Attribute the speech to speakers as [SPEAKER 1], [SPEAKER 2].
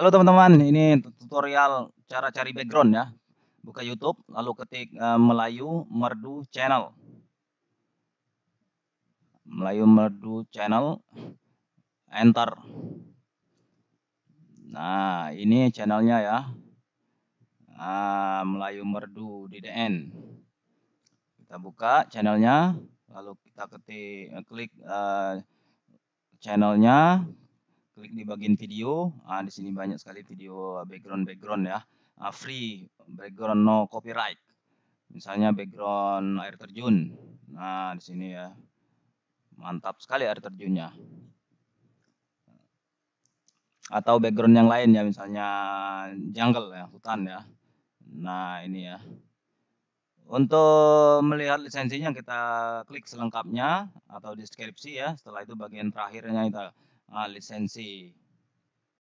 [SPEAKER 1] Halo teman-teman, ini tutorial cara cari background ya. Buka YouTube, lalu ketik uh, Melayu Merdu Channel. Melayu Merdu Channel, enter. Nah, ini channelnya ya. Ah, Melayu Merdu DDN. Kita buka channelnya, lalu kita ketik eh, klik uh, channelnya, klik di bagian video. Nah, di sini banyak sekali video background-background ya. Ah, free, background no copyright. Misalnya background air terjun. Nah, di sini ya. Mantap sekali air terjunnya. Atau background yang lain ya, misalnya jungle ya, hutan ya. Nah, ini ya. Untuk melihat lisensinya kita klik selengkapnya
[SPEAKER 2] atau deskripsi ya. Setelah itu bagian terakhirnya kita licensee